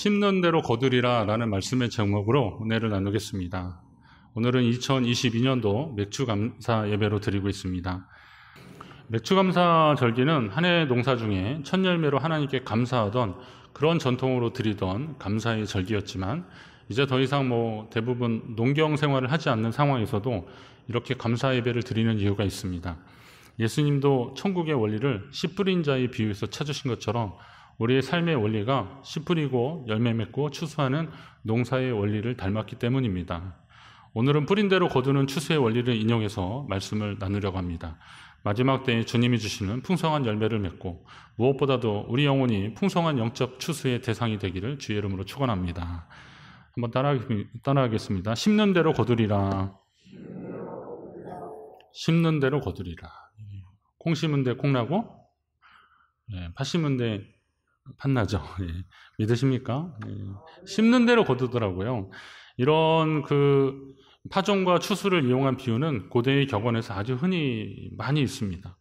심는 대로 거두리라 라는 말씀의 제목으로 은혜를 나누겠습니다. 오늘은 2022년도 맥주감사 예배로 드리고 있습니다. 맥주감사 절기는 한 해 농사 중에 첫 열매로 하나님께 감사하던 그런 전통으로 드리던 감사의 절기였지만 이제 더 이상 뭐 대부분 농경 생활을 하지 않는 상황에서도 이렇게 감사 예배를 드리는 이유가 있습니다. 예수님도 천국의 원리를 씨뿌린 자의 비유에서 찾으신 것처럼 우리의 삶의 원리가 씨뿌리고 열매 맺고 추수하는 농사의 원리를 닮았기 때문입니다. 오늘은 뿌린 대로 거두는 추수의 원리를 인용해서 말씀을 나누려고 합니다. 마지막 때에 주님이 주시는 풍성한 열매를 맺고 무엇보다도 우리 영혼이 풍성한 영적 추수의 대상이 되기를 주의 이름으로 축원합니다. 한번 따라하겠습니다. 심는 대로 거두리라. 심는 대로 거두리라. 콩 심은 데 콩나고 예, 팥 심은 데판나죠 예, 믿으십니까? 예, 심는 대로 거두더라고요. 이런 그 파종과 추수를 이용한 비유는 고대의 격언에서 아주 흔히 많이 있습니다.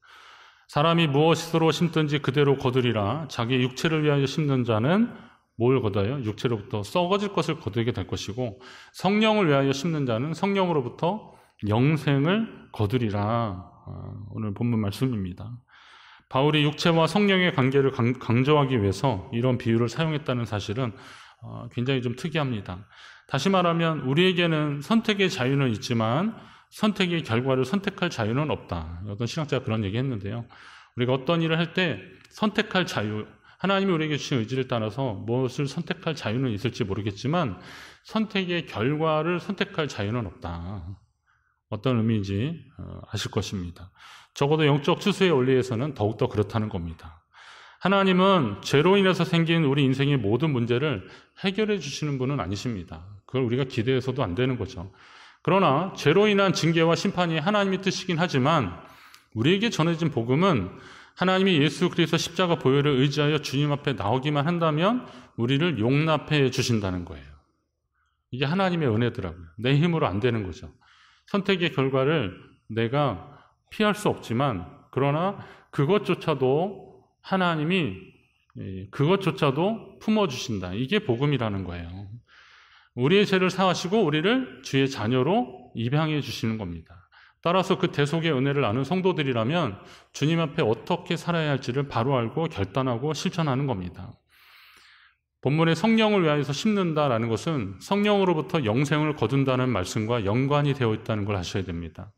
사람이 무엇으로 심든지 그대로 거두리라 자기 육체를 위하여 심는 자는 뭘 거둬요? 육체로부터 썩어질 것을 거두게 될 것이고 성령을 위하여 심는 자는 성령으로부터 영생을 거두리라 아, 오늘 본문 말씀입니다. 바울이 육체와 성령의 관계를 강조하기 위해서 이런 비유를 사용했다는 사실은 어, 굉장히 좀 특이합니다. 다시 말하면 우리에게는 선택의 자유는 있지만 선택의 결과를 선택할 자유는 없다. 어떤 신학자가 그런 얘기 했는데요. 우리가 어떤 일을 할 때 선택할 자유, 하나님이 우리에게 주신 의지를 따라서 무엇을 선택할 자유는 있을지 모르겠지만 선택의 결과를 선택할 자유는 없다. 어떤 의미인지 어, 아실 것입니다. 적어도 영적 추수의 원리에서는 더욱더 그렇다는 겁니다. 하나님은 죄로 인해서 생긴 우리 인생의 모든 문제를 해결해 주시는 분은 아니십니다. 그걸 우리가 기대해서도 안 되는 거죠. 그러나 죄로 인한 징계와 심판이 하나님의 뜻이긴 하지만 우리에게 전해진 복음은 하나님이 예수 그리스도 십자가 보혈을 의지하여 주님 앞에 나오기만 한다면 우리를 용납해 주신다는 거예요. 이게 하나님의 은혜더라고요. 내 힘으로 안 되는 거죠. 선택의 결과를 내가 피할 수 없지만 그러나 그것조차도 하나님이 예, 그것조차도 품어주신다. 이게 복음이라는 거예요. 우리의 죄를 사하시고 우리를 주의 자녀로 입양해 주시는 겁니다. 따라서 그 대속의 은혜를 아는 성도들이라면 주님 앞에 어떻게 살아야 할지를 바로 알고 결단하고 실천하는 겁니다. 본문의 성령을 위하여서 심는다라는 것은 성령으로부터 영생을 거둔다는 말씀과 연관이 되어 있다는 걸 아셔야 됩니다.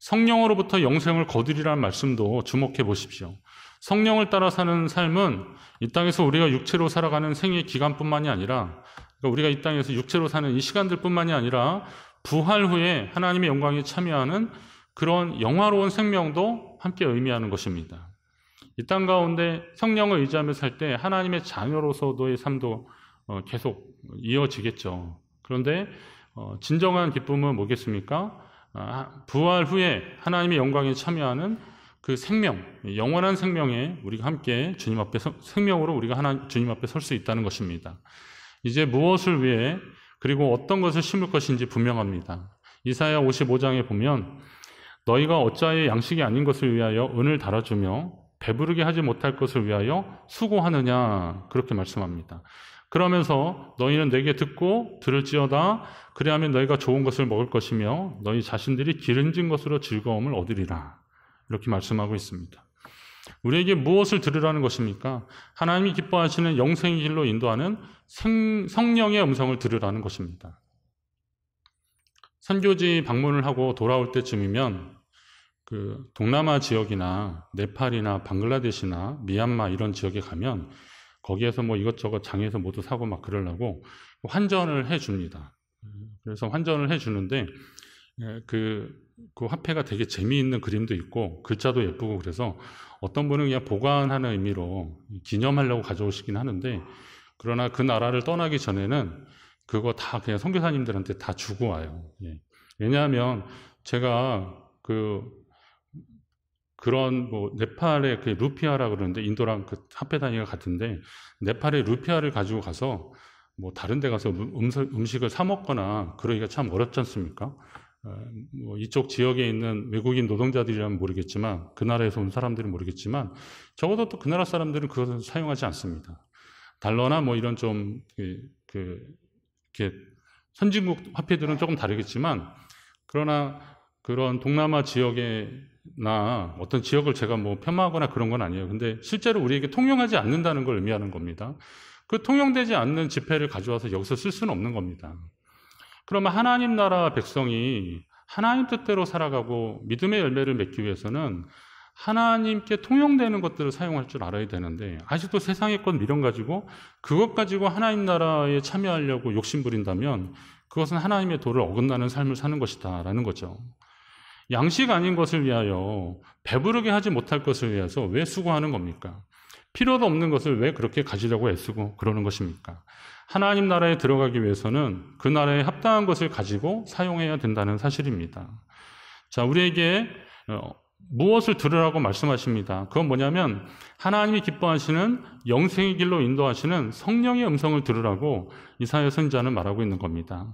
성령으로부터 영생을 거두리라는 말씀도 주목해 보십시오. 성령을 따라 사는 삶은 이 땅에서 우리가 육체로 살아가는 생애 기간뿐만이 아니라 그러니까 우리가 이 땅에서 육체로 사는 이 시간들뿐만이 아니라 부활 후에 하나님의 영광에 참여하는 그런 영화로운 생명도 함께 의미하는 것입니다. 이땅 가운데 성령을 의지하며 살 때 하나님의 자녀로서도의 삶도 어, 계속 이어지겠죠. 그런데 어, 진정한 기쁨은 뭐겠습니까? 아, 부활 후에 하나님의 영광에 참여하는 그 생명, 영원한 생명에 우리가 함께 주님 앞에 생명으로 우리가 하나 주님 앞에 설 수 있다는 것입니다. 이제 무엇을 위해 그리고 어떤 것을 심을 것인지 분명합니다. 이사야 55장에 보면 너희가 어짜의 양식이 아닌 것을 위하여 은을 달아주며 배부르게 하지 못할 것을 위하여 수고하느냐 그렇게 말씀합니다. 그러면서 너희는 내게 듣고 들을지어다 그래야면 너희가 좋은 것을 먹을 것이며 너희 자신들이 기른진 것으로 즐거움을 얻으리라 이렇게 말씀하고 있습니다. 우리에게 무엇을 들으라는 것입니까? 하나님이 기뻐하시는 영생의 길로 인도하는 생, 성령의 음성을 들으라는 것입니다. 선교지 방문을 하고 돌아올 때쯤이면 그 동남아 지역이나 네팔이나 방글라데시나 미얀마 이런 지역에 가면 거기에서 뭐 이것저것 장에서 모두 사고 막 그러려고 환전을 해줍니다. 그래서 환전을 해주는데 예, 그, 그 화폐가 되게 재미있는 그림도 있고 글자도 예쁘고 그래서 어떤 분은 그냥 보관하는 의미로 기념하려고 가져오시긴 하는데 그러나 그 나라를 떠나기 전에는 그거 다 그냥 선교사님들한테 다 주고 와요. 예. 왜냐하면 제가 그 그런 뭐 네팔의 그 루피아라 그러는데 인도랑 그 화폐 단위가 같은데 네팔의 루피아를 가지고 가서 뭐 다른 데 가서 음, 음식을 사 먹거나 그러기가 참 어렵지 않습니까? 어, 뭐 이쪽 지역에 있는 외국인 노동자들이라면 모르겠지만 그 나라에서 온 사람들은 모르겠지만 적어도 또 그 나라 사람들은 그것을 사용하지 않습니다. 달러나 뭐 이런 좀 그, 그, 이렇게 선진국 화폐들은 조금 다르겠지만 그러나 그런 동남아 지역의 나 어떤 지역을 제가 뭐 폄하하거나 그런 건 아니에요. 근데 실제로 우리에게 통용하지 않는다는 걸 의미하는 겁니다. 그 통용되지 않는 지폐를 가져와서 여기서 쓸 수는 없는 겁니다. 그러면 하나님 나라 백성이 하나님 뜻대로 살아가고 믿음의 열매를 맺기 위해서는 하나님께 통용되는 것들을 사용할 줄 알아야 되는데 아직도 세상의 것 미련 가지고 그것 가지고 하나님 나라에 참여하려고 욕심 부린다면 그것은 하나님의 도를 어긋나는 삶을 사는 것이다라는 거죠. 양식 아닌 것을 위하여 배부르게 하지 못할 것을 위해서 왜 수고하는 겁니까? 필요도 없는 것을 왜 그렇게 가지려고 애쓰고 그러는 것입니까? 하나님 나라에 들어가기 위해서는 그 나라에 합당한 것을 가지고 사용해야 된다는 사실입니다. 자, 우리에게 어, 무엇을 들으라고 말씀하십니다. 그건 뭐냐면 하나님이 기뻐하시는 영생의 길로 인도하시는 성령의 음성을 들으라고 이사야 선자는 말하고 있는 겁니다.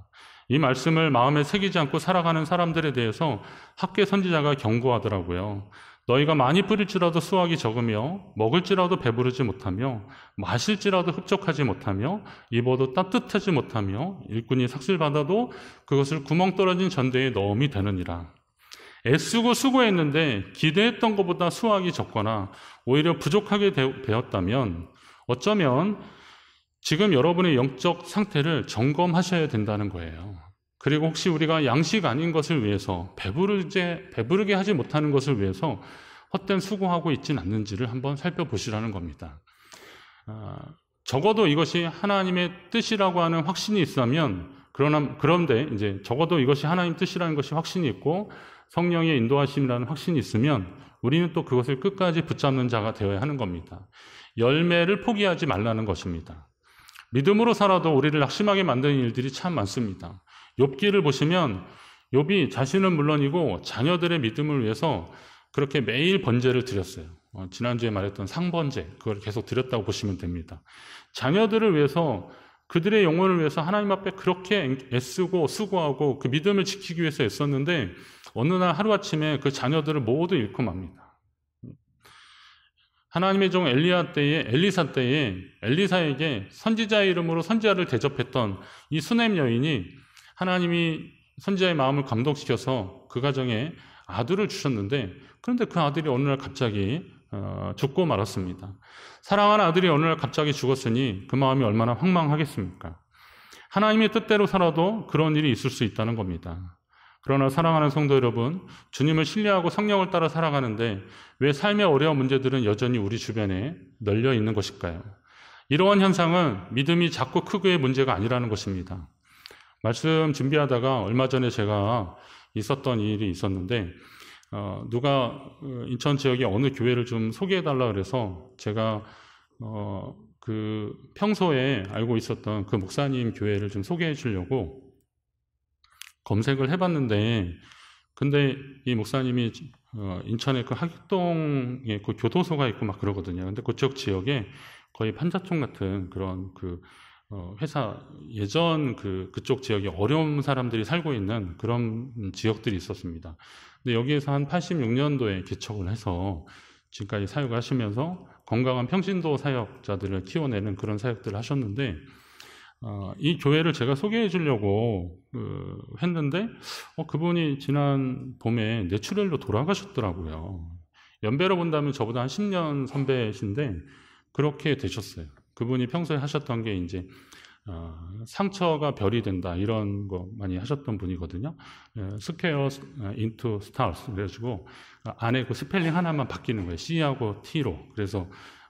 이 말씀을 마음에 새기지 않고 살아가는 사람들에 대해서 학계 선지자가 경고하더라고요. 너희가 많이 뿌릴지라도 수확이 적으며 먹을지라도 배부르지 못하며 마실지라도 흡족하지 못하며 입어도 따뜻하지 못하며 일꾼이 삭실받아도 그것을 구멍 떨어진 전대에 넣음이 되느니라. 애쓰고 수고했는데 기대했던 것보다 수확이 적거나 오히려 부족하게 되었다면 어쩌면 지금 여러분의 영적 상태를 점검하셔야 된다는 거예요. 그리고 혹시 우리가 양식 아닌 것을 위해서 배부르게, 배부르게 하지 못하는 것을 위해서 헛된 수고하고 있진 않는지를 한번 살펴보시라는 겁니다. 아, 적어도 이것이 하나님의 뜻이라고 하는 확신이 있으면 그러나 그런데 이제 적어도 이것이 하나님 뜻이라는 것이 확신이 있고 성령의 인도하심이라는 확신이 있으면 우리는 또 그것을 끝까지 붙잡는 자가 되어야 하는 겁니다. 열매를 포기하지 말라는 것입니다. 믿음으로 살아도 우리를 낙심하게 만드는 일들이 참 많습니다. 욥기를 보시면 욥이 자신은 물론이고 자녀들의 믿음을 위해서 그렇게 매일 번제를 드렸어요. 어, 지난주에 말했던 상번제 그걸 계속 드렸다고 보시면 됩니다. 자녀들을 위해서 그들의 영혼을 위해서 하나님 앞에 그렇게 애쓰고 수고하고 그 믿음을 지키기 위해서 애썼는데 어느 날 하루아침에 그 자녀들을 모두 잃고 맙니다. 하나님의 종 엘리야 때에 엘리사 때에 엘리사에게 선지자 의 이름으로 선지자를 대접했던 이 수넴 여인이 하나님이 선지자의 마음을 감동시켜서 그 가정에 아들을 주셨는데 그런데 그 아들이 어느 날 갑자기 어, 죽고 말았습니다. 사랑하는 아들이 어느 날 갑자기 죽었으니 그 마음이 얼마나 황망하겠습니까? 하나님의 뜻대로 살아도 그런 일이 있을 수 있다는 겁니다. 그러나 사랑하는 성도 여러분, 주님을 신뢰하고 성령을 따라 살아가는데 왜 삶의 어려운 문제들은 여전히 우리 주변에 널려 있는 것일까요? 이러한 현상은 믿음이 작고 크고의 문제가 아니라는 것입니다. 말씀 준비하다가 얼마 전에 제가 있었던 일이 있었는데 어, 누가 어, 인천 지역에 어느 교회를 좀 소개해달라 그래서 제가 어, 그 평소에 알고 있었던 그 목사님 교회를 좀 소개해 주려고 검색을 해봤는데 근데 이 목사님이 어, 인천에그 학동에 그 교도소가 있고 막 그러거든요. 근데 그 지역 지역에 거의 판자촌 같은 그런 그 어, 회사 예전 그 그쪽 지역에 어려운 사람들이 살고 있는 그런 지역들이 있었습니다. 근데 여기에서 한 86년도에 개척을 해서 지금까지 사역을 하시면서 건강한 평신도 사역자들을 키워내는 그런 사역들을 하셨는데 어, 이 교회를 제가 소개해 주려고 그, 했는데 어, 그분이 지난 봄에 뇌출혈로 돌아가셨더라고요. 연배로 본다면 저보다 한 10년 선배신데 이 그렇게 되셨어요. 그분이 평소에 하셨던 게 이제 어, 상처가 별이 된다 이런 거 많이 하셨던 분이거든요. 예, 스퀘어 어, 인투 스타우스 그래가지고 안에 그 스펠링 하나만 바뀌는 거예요. C하고 T로 그래서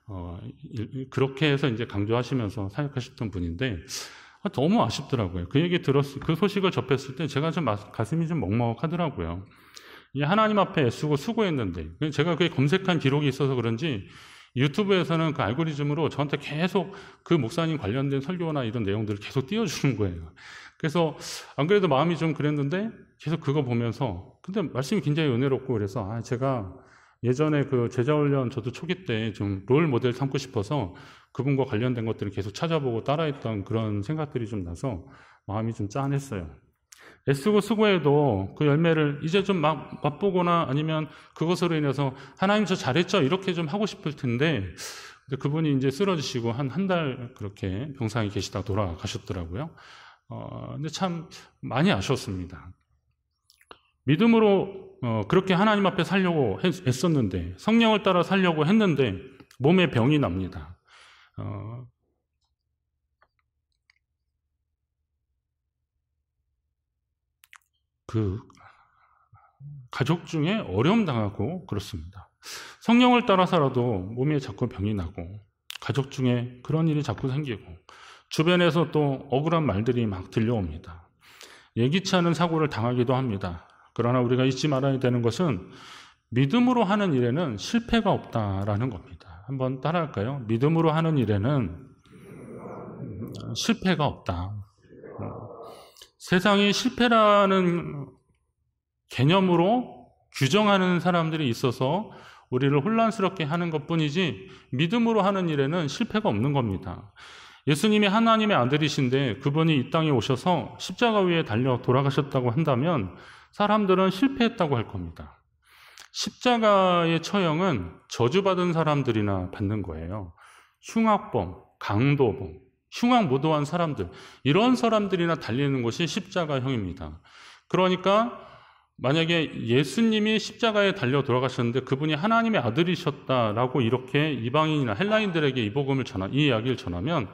어, 그렇게 해서 이제 강조하시면서 사역하셨던 분인데 아, 너무 아쉽더라고요. 그 얘기 들었, 그 소식을 접했을 때 제가 좀 아, 가슴이 좀 먹먹하더라고요. 하나님 앞에 애쓰고 수고했는데 그 제가 그게 검색한 기록이 있어서 그런지 유튜브에서는 그 알고리즘으로 저한테 계속 그 목사님 관련된 설교나 이런 내용들을 계속 띄워주는 거예요. 그래서 안 그래도 마음이 좀 그랬는데 계속 그거 보면서 근데 말씀이 굉장히 은혜롭고 그래서 아 제가 예전에 그 제자훈련 저도 초기 때 좀 롤 모델 삼고 싶어서 그분과 관련된 것들을 계속 찾아보고 따라했던 그런 생각들이 좀 나서 마음이 좀 짠했어요. 애쓰고 수고해도 그 열매를 이제 좀막 맛보거나 아니면 그것으로 인해서 하나님 저 잘했죠 이렇게 좀 하고 싶을 텐데 그분이 이제 쓰러지시고 한 한 달 그렇게 병상에 계시다 돌아가셨더라고요. 어, 근데 참 많이 아쉬웠습니다. 믿음으로 어, 그렇게 하나님 앞에 살려고 했, 애썼는데 성령을 따라 살려고 했는데 몸에 병이 납니다. 어, 그 가족 중에 어려움 당하고 그렇습니다. 성령을 따라 살아도 몸에 자꾸 병이 나고 가족 중에 그런 일이 자꾸 생기고 주변에서 또 억울한 말들이 막 들려옵니다. 예기치 않은 사고를 당하기도 합니다. 그러나 우리가 잊지 말아야 되는 것은 믿음으로 하는 일에는 실패가 없다라는 겁니다. 한번 따라할까요? 믿음으로 하는 일에는 실패가 없다. 세상이 실패라는 개념으로 규정하는 사람들이 있어서 우리를 혼란스럽게 하는 것 뿐이지 믿음으로 하는 일에는 실패가 없는 겁니다. 예수님이 하나님의 아들이신데 그분이 이 땅에 오셔서 십자가 위에 달려 돌아가셨다고 한다면 사람들은 실패했다고 할 겁니다. 십자가의 처형은 저주받은 사람들이나 받는 거예요. 흉악범, 강도범, 흉악무도한 사람들 이런 사람들이나 달리는 것이 십자가형입니다. 그러니까 만약에 예수님이 십자가에 달려 돌아가셨는데 그분이 하나님의 아들이셨다라고 이렇게 이방인이나 헬라인들에게 이 복음을 전하 이 이야기를 전하면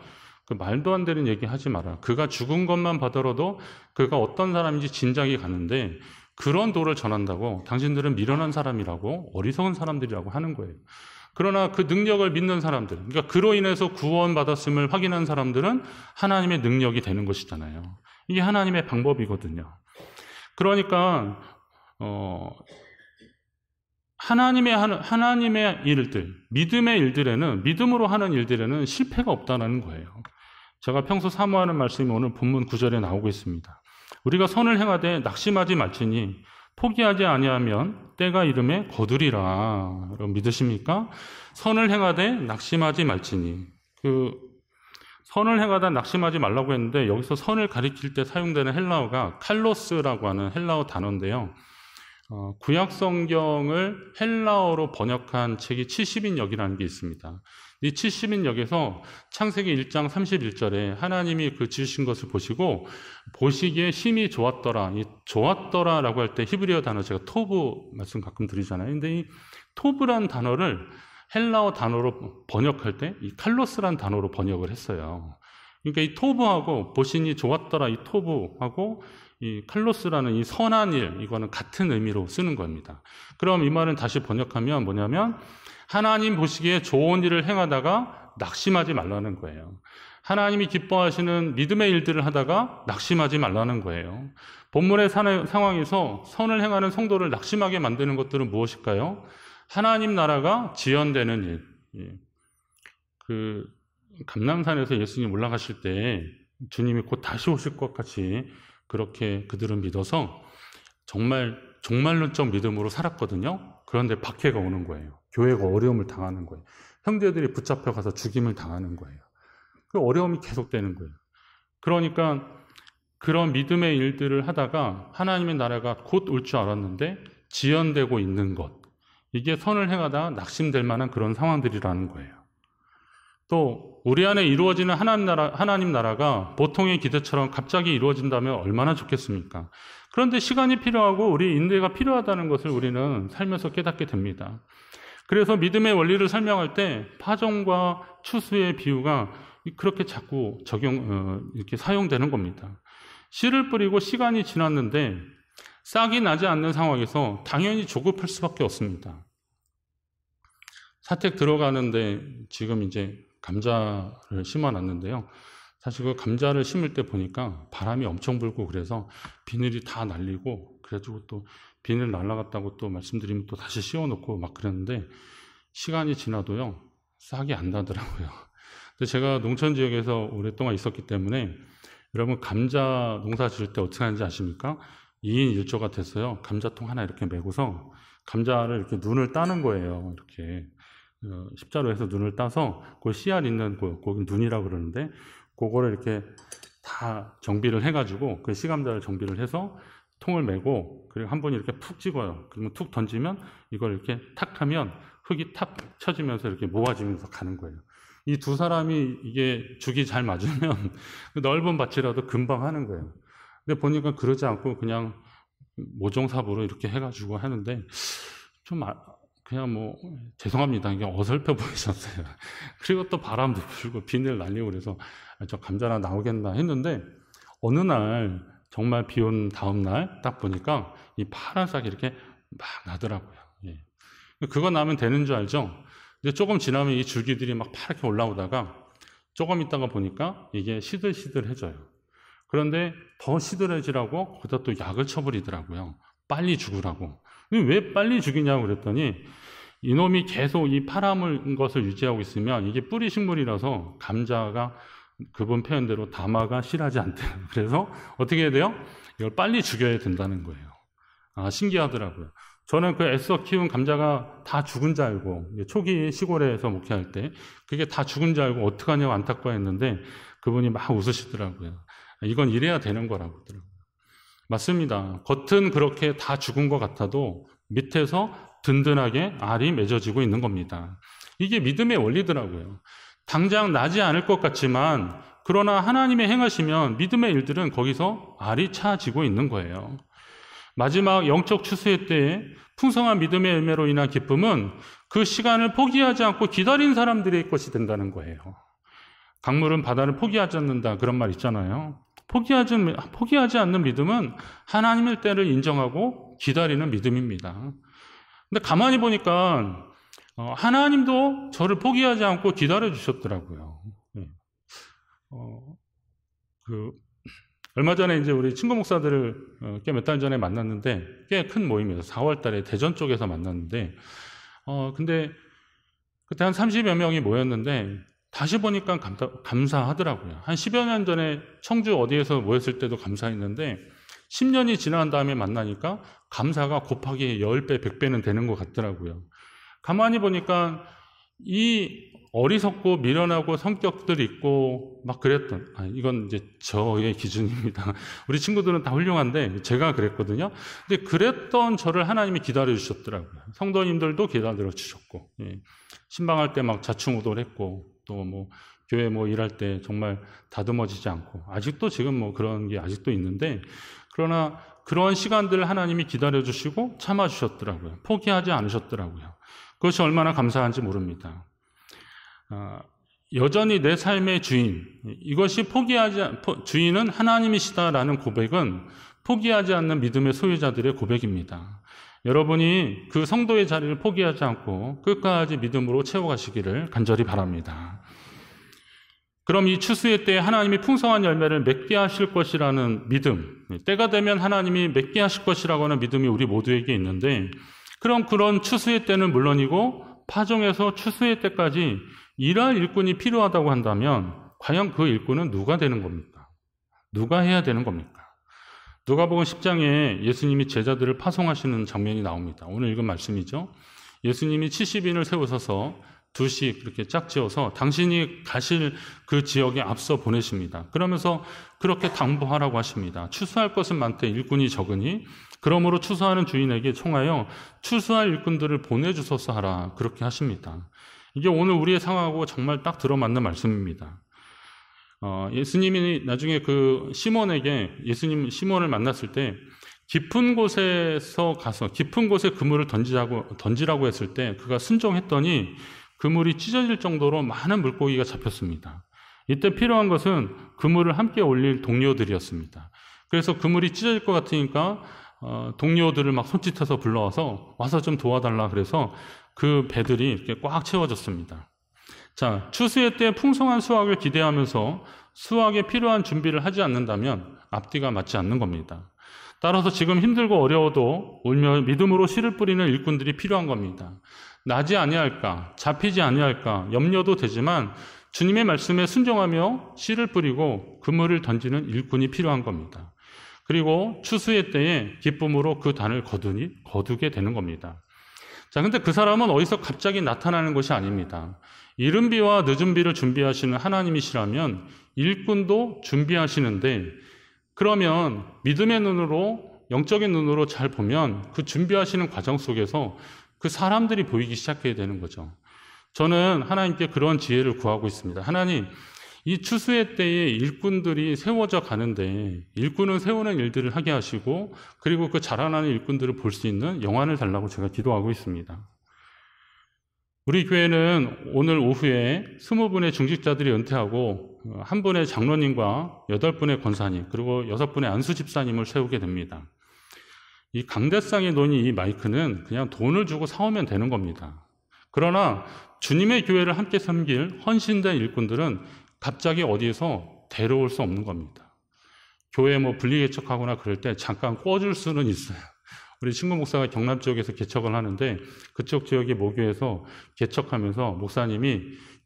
그 말도 안 되는 얘기 하지 마라. 그가 죽은 것만 받더라도 그가 어떤 사람인지 진작이 가는데 그런 도를 전한다고 당신들은 미련한 사람이라고 어리석은 사람들이라고 하는 거예요. 그러나 그 능력을 믿는 사람들, 그러니까 그로 인해서 구원받았음을 확인한 사람들은 하나님의 능력이 되는 것이잖아요. 이게 하나님의 방법이거든요. 그러니까 어, 하나님의 하나님의 일들, 믿음의 일들에는 믿음으로 하는 일들에는 실패가 없다는 거예요. 제가 평소 사모하는 말씀이 오늘 본문 9절에 나오고 있습니다. 우리가 선을 행하되 낙심하지 말지니 포기하지 아니하면 때가 이름에 거두리라. 믿으십니까? 선을 행하되 낙심하지 말지니. 그 선을 행하다 낙심하지 말라고 했는데 여기서 선을 가리킬 때 사용되는 헬라어가 칼로스라고 하는 헬라어 단어인데요. 어, 구약 성경을 헬라어로 번역한 책이 70인역이라는 게 있습니다. 이 70인역에서 창세기 1장 31절에 하나님이 그 지으신 것을 보시고 보시기에 심이 좋았더라. 이 좋았더라라고 할 때 히브리어 단어 제가 토브 말씀 가끔 드리잖아요. 근데 이 토브란 단어를 헬라어 단어로 번역할 때 이 칼로스란 단어로 번역을 했어요. 그러니까 이 토브하고 보신이 좋았더라 이 토브하고 이 칼로스라는 이 선한 일 이거는 같은 의미로 쓰는 겁니다. 그럼 이 말은 다시 번역하면 뭐냐면 하나님 보시기에 좋은 일을 행하다가 낙심하지 말라는 거예요. 하나님이 기뻐하시는 믿음의 일들을 하다가 낙심하지 말라는 거예요. 본문의 상황에서 선을 행하는 성도를 낙심하게 만드는 것들은 무엇일까요? 하나님 나라가 지연되는 일. 예. 그 감남산에서 예수님 올라가실 때 주님이 곧 다시 오실 것 같이 그렇게 그들은 믿어서 정말 종말론적 믿음으로 살았거든요. 그런데 박해가 오는 거예요. 교회가 어려움을 당하는 거예요. 형제들이 붙잡혀가서 죽임을 당하는 거예요. 그 어려움이 계속되는 거예요. 그러니까 그런 믿음의 일들을 하다가 하나님의 나라가 곧 올 줄 알았는데 지연되고 있는 것. 이게 선을 행하다 낙심될 만한 그런 상황들이라는 거예요. 또 우리 안에 이루어지는 하나님 나라 하나님 나라가 보통의 기대처럼 갑자기 이루어진다면 얼마나 좋겠습니까? 그런데 시간이 필요하고 우리 인대가 필요하다는 것을 우리는 살면서 깨닫게 됩니다. 그래서 믿음의 원리를 설명할 때 파종과 추수의 비유가 그렇게 자꾸 적용 어, 이렇게 사용되는 겁니다. 씨를 뿌리고 시간이 지났는데 싹이 나지 않는 상황에서 당연히 조급할 수밖에 없습니다. 사택 들어가는데 지금 이제 감자를 심어놨는데요. 사실 그 감자를 심을 때 보니까 바람이 엄청 불고 그래서 비늘이 다 날리고 그래가지고 또 비닐 날라갔다고 또 말씀드리면 또 다시 씌워놓고 막 그랬는데 시간이 지나도요 싹이 안 나더라고요. 근데 제가 농촌 지역에서 오랫동안 있었기 때문에 여러분 감자 농사 지을 때 어떻게 하는지 아십니까? 2인 1조가 됐어요. 감자통 하나 이렇게 메고서 감자를 이렇게 눈을 따는 거예요. 이렇게 어, 십자로 해서 눈을 따서 그 씨알 있는 그 거기 눈이라 그러는데 그거를 이렇게 다 정비를 해가지고 그 씨감자를 정비를 해서 통을 메고 그리고 한 번 이렇게 푹 찍어요. 그러면 툭 던지면 이걸 이렇게 탁 하면 흙이 탁 쳐지면서 이렇게 모아지면서 가는 거예요. 이 두 사람이 이게 죽이 잘 맞으면 그 넓은 밭이라도 금방 하는 거예요. 근데 보니까 그러지 않고 그냥 모종삽으로 이렇게 해가지고 하는데 좀 아, 그냥 뭐 죄송합니다. 이게 어설퍼 보이셨어요. 그리고 또 바람도 불고 비늘 날리고 그래서 아, 저 감자나 나오겠나 했는데 어느 날 정말 비 온 다음날 딱 보니까 이 파란색이 이렇게 막 나더라고요. 예. 그거 나면 되는 줄 알죠? 근데 조금 지나면 이 줄기들이 막 파랗게 올라오다가 조금 있다가 보니까 이게 시들시들해져요. 그런데 더 시들해지라고 거기다 또 약을 쳐버리더라고요. 빨리 죽으라고. 왜 빨리 죽이냐고 그랬더니 이놈이 계속 이 파람을 것을 유지하고 있으면 이게 뿌리 식물이라서 감자가 그분 표현대로 담화가 실하지 않대요. 그래서 어떻게 해야 돼요? 이걸 빨리 죽여야 된다는 거예요. 아, 신기하더라고요. 저는 그 애써 키운 감자가 다 죽은 줄 알고, 초기 시골에서 목회할 때, 그게 다 죽은 줄 알고, 어떡하냐고 안타까워했는데, 그분이 막 웃으시더라고요. 이건 이래야 되는 거라고 하더라고요. 맞습니다. 겉은 그렇게 다 죽은 것 같아도, 밑에서 든든하게 알이 맺어지고 있는 겁니다. 이게 믿음의 원리더라고요. 당장 나지 않을 것 같지만 그러나 하나님의 행하시면 믿음의 일들은 거기서 알이 차지고 있는 거예요. 마지막 영적 추수의 때에 풍성한 믿음의 열매로 인한 기쁨은 그 시간을 포기하지 않고 기다린 사람들의 것이 된다는 거예요. 강물은 바다를 포기하지 않는다 그런 말 있잖아요. 포기하지, 포기하지 않는 믿음은 하나님의 때를 인정하고 기다리는 믿음입니다. 근데 가만히 보니까 어, 하나님도 저를 포기하지 않고 기다려 주셨더라고요. 예. 어, 그 얼마 전에 이제 우리 친구 목사들을 어, 꽤몇 달 전에 만났는데 꽤 큰모임이에요 4월달에 대전 쪽에서 만났는데 어 근데 그때 한 30여 명이 모였는데 다시 보니까 감사, 하더라고요한 10여 년 전에 청주 어디에서 모였을 때도 감사했는데 10년이 지난 다음에 만나니까 감사가 곱하기 10배, 100배는 되는 것 같더라고요. 가만히 보니까 이 어리석고 미련하고 성격들 있고 막 그랬던 아, 이건 이제 저의 기준입니다. 우리 친구들은 다 훌륭한데 제가 그랬거든요. 근데 그랬던 저를 하나님이 기다려 주셨더라고요. 성도님들도 기다려 주셨고 예. 신방할 때 막 자충우돌했고 또 뭐 교회 뭐 일할 때 정말 다듬어지지 않고 아직도 지금 뭐 그런 게 아직도 있는데 그러나 그런 시간들을 하나님이 기다려 주시고 참아 주셨더라고요. 포기하지 않으셨더라고요. 그것이 얼마나 감사한지 모릅니다. 어, 여전히 내 삶의 주인, 이것이 포기하지, 주인은 하나님이시다라는 고백은 포기하지 않는 믿음의 소유자들의 고백입니다. 여러분이 그 성도의 자리를 포기하지 않고 끝까지 믿음으로 채워가시기를 간절히 바랍니다. 그럼 이 추수의 때에 하나님이 풍성한 열매를 맺게 하실 것이라는 믿음, 때가 되면 하나님이 맺게 하실 것이라고 하는 믿음이 우리 모두에게 있는데, 그럼 그런 추수의 때는 물론이고 파종에서 추수의 때까지 일할 일꾼이 필요하다고 한다면 과연 그 일꾼은 누가 되는 겁니까? 누가 해야 되는 겁니까? 누가복음 10장에 예수님이 제자들을 파송하시는 장면이 나옵니다. 오늘 읽은 말씀이죠. 예수님이 70인을 세우셔서 두씩 그렇게 짝지어서 당신이 가실 그 지역에 앞서 보내십니다. 그러면서 그렇게 당부하라고 하십니다. 추수할 것은 많되 일꾼이 적으니 그러므로 추수하는 주인에게 총하여 추수할 일꾼들을 보내주소서 하라. 그렇게 하십니다. 이게 오늘 우리의 상황하고 정말 딱 들어맞는 말씀입니다. 어, 예수님이 나중에 그 시몬에게 예수님 시몬을 만났을 때 깊은 곳에서 가서 깊은 곳에 그물을 던지자고 던지라고 했을 때 그가 순종했더니 그물이 찢어질 정도로 많은 물고기가 잡혔습니다. 이때 필요한 것은 그물을 함께 올릴 동료들이었습니다. 그래서 그물이 찢어질 것 같으니까 어, 동료들을 막 손짓해서 불러와서 와서 좀 도와달라 그래서 그 배들이 이렇게 꽉 채워졌습니다. 자, 추수의 때 풍성한 수확을 기대하면서 수확에 필요한 준비를 하지 않는다면 앞뒤가 맞지 않는 겁니다. 따라서 지금 힘들고 어려워도 울며 믿음으로 씨를 뿌리는 일꾼들이 필요한 겁니다. 나지 아니할까, 잡히지 아니할까 염려도 되지만 주님의 말씀에 순종하며 씨를 뿌리고 그물을 던지는 일꾼이 필요한 겁니다. 그리고 추수의 때에 기쁨으로 그 단을 거두니 거두게 되는 겁니다. 자, 근데 그 사람은 어디서 갑자기 나타나는 것이 아닙니다. 이른 비와 늦은 비를 준비하시는 하나님이시라면 일꾼도 준비하시는데 그러면 믿음의 눈으로 영적인 눈으로 잘 보면 그 준비하시는 과정 속에서 그 사람들이 보이기 시작해야 되는 거죠. 저는 하나님께 그런 지혜를 구하고 있습니다. 하나님, 이 추수의 때에 일꾼들이 세워져 가는데 일꾼을 세우는 일들을 하게 하시고 그리고 그 자라나는 일꾼들을 볼 수 있는 영안을 달라고 제가 기도하고 있습니다. 우리 교회는 오늘 오후에 20분의 중직자들이 은퇴하고 한 분의 장로님과 8분의 권사님 그리고 6분의 안수 집사님을 세우게 됩니다. 이 강대상에 놓인 이 마이크는 그냥 돈을 주고 사오면 되는 겁니다. 그러나 주님의 교회를 함께 섬길 헌신된 일꾼들은 갑자기 어디에서 데려올 수 없는 겁니다. 교회 뭐 분리 개척하거나 그럴 때 잠깐 꿔줄 수는 있어요. 우리 친구 목사가 경남 지역에서 개척을 하는데 그쪽 지역의 모교에서 개척하면서 목사님이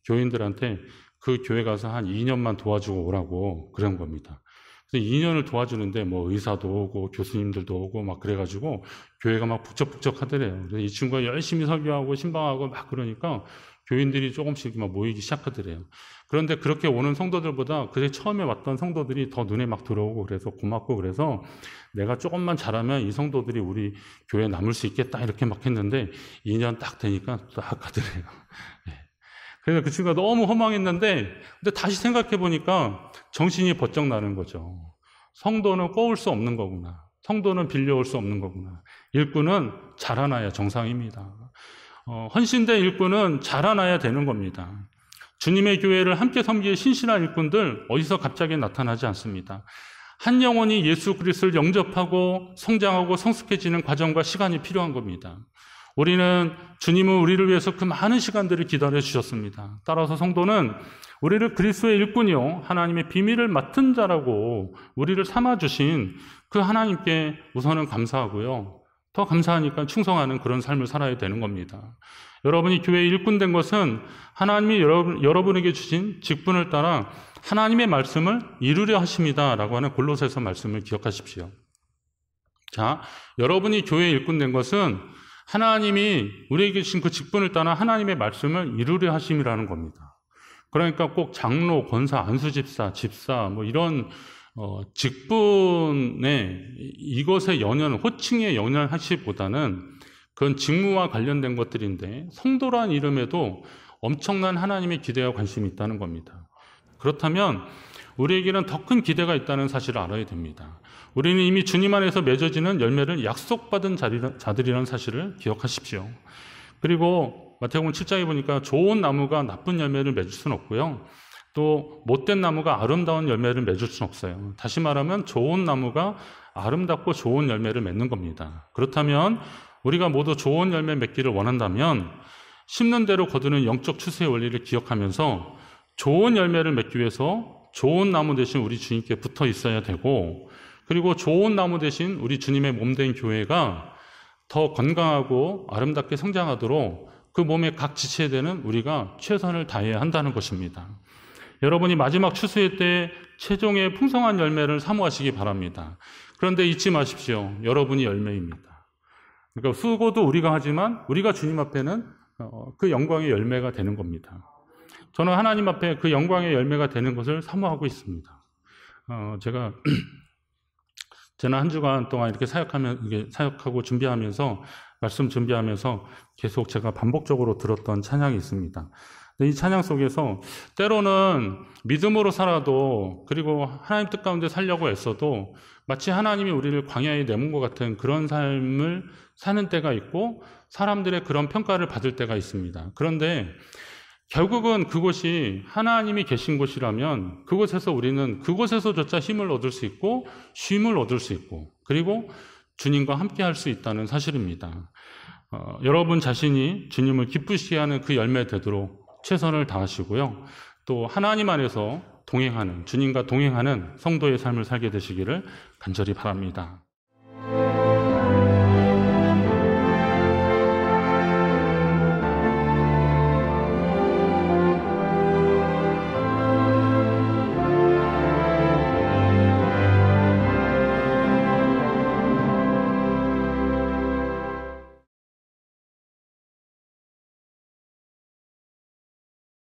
교인들한테 그 교회 가서 한 2년만 도와주고 오라고 그런 겁니다. 그래서 2년을 도와주는데 뭐 의사도 오고 교수님들도 오고 막 그래가지고 교회가 막 북적북적 하더래요. 그래서 이 친구가 열심히 설교하고 신방하고 막 그러니까 교인들이 조금씩 막 모이기 시작하더래요. 그런데 그렇게 오는 성도들보다 그제 처음에 왔던 성도들이 더 눈에 막 들어오고 그래서 고맙고 그래서 내가 조금만 잘하면 이 성도들이 우리 교회에 남을 수 있겠다 이렇게 막 했는데 2년 딱 되니까 딱 가더래요. 네. 그래서 그 친구가 너무 허망했는데 근데 다시 생각해 보니까 정신이 번쩍 나는 거죠. 성도는 꼬울 수 없는 거구나. 성도는 빌려올 수 없는 거구나. 일꾼은 잘하나야 정상입니다. 어, 헌신된 일꾼은 자라나야 되는 겁니다. 주님의 교회를 함께 섬길 기 신실한 일꾼들 어디서 갑자기 나타나지 않습니다. 한 영혼이 예수 그리스도를 영접하고 성장하고 성숙해지는 과정과 시간이 필요한 겁니다. 우리는 주님은 우리를 위해서 그 많은 시간들을 기다려 주셨습니다. 따라서 성도는 우리를 그리스도의 일꾼이요 하나님의 비밀을 맡은 자라고 우리를 삼아 주신 그 하나님께 우선은 감사하고요. 더 감사하니까 충성하는 그런 삶을 살아야 되는 겁니다. 여러분이 교회 일꾼 된 것은 하나님이 여러분, 여러분에게 주신 직분을 따라 하나님의 말씀을 이루려 하십니다. 라고 하는 골로새서 말씀을 기억하십시오. 자, 여러분이 교회 일꾼 된 것은 하나님이 우리에게 주신 그 직분을 따라 하나님의 말씀을 이루려 하심이라는 겁니다. 그러니까 꼭 장로, 권사, 안수집사, 집사, 뭐 이런 어, 직분에 이것의 연연, 호칭에 연연하시보다는 그건 직무와 관련된 것들인데 성도란 이름에도 엄청난 하나님의 기대와 관심이 있다는 겁니다. 그렇다면 우리에게는 더 큰 기대가 있다는 사실을 알아야 됩니다. 우리는 이미 주님 안에서 맺어지는 열매를 약속받은 자들이라는 사실을 기억하십시오. 그리고 마태복음 7장에 보니까 좋은 나무가 나쁜 열매를 맺을 수는 없고요. 또 못된 나무가 아름다운 열매를 맺을 수는 없어요. 다시 말하면 좋은 나무가 아름답고 좋은 열매를 맺는 겁니다. 그렇다면 우리가 모두 좋은 열매 맺기를 원한다면 심는 대로 거두는 영적 추세의 원리를 기억하면서 좋은 열매를 맺기 위해서 좋은 나무 대신 우리 주님께 붙어 있어야 되고 그리고 좋은 나무 대신 우리 주님의 몸 된 교회가 더 건강하고 아름답게 성장하도록 그 몸의 각 지체에 대는 우리가 최선을 다해야 한다는 것입니다. 여러분이 마지막 추수의 때 최종의 풍성한 열매를 사모하시기 바랍니다. 그런데 잊지 마십시오. 여러분이 열매입니다. 그러니까 수고도 우리가 하지만 우리가 주님 앞에는 어, 그 영광의 열매가 되는 겁니다. 저는 하나님 앞에 그 영광의 열매가 되는 것을 사모하고 있습니다. 어, 제가 지난 한 주간 동안 이렇게 사역하면 사역하고 준비하면서 말씀 준비하면서 계속 제가 반복적으로 들었던 찬양이 있습니다. 이 찬양 속에서 때로는 믿음으로 살아도 그리고 하나님 뜻 가운데 살려고 애써도 마치 하나님이 우리를 광야에 내몬 것 같은 그런 삶을 사는 때가 있고 사람들의 그런 평가를 받을 때가 있습니다. 그런데 결국은 그곳이 하나님이 계신 곳이라면 그곳에서 우리는 그곳에서조차 힘을 얻을 수 있고 쉼을 얻을 수 있고 그리고 주님과 함께 할 수 있다는 사실입니다. 어, 여러분 자신이 주님을 기쁘시게 하는 그 열매 되도록 최선을 다하시고요. 또 하나님 안에서 동행하는 주님과 동행하는 성도의 삶을 살게 되시기를 간절히 바랍니다.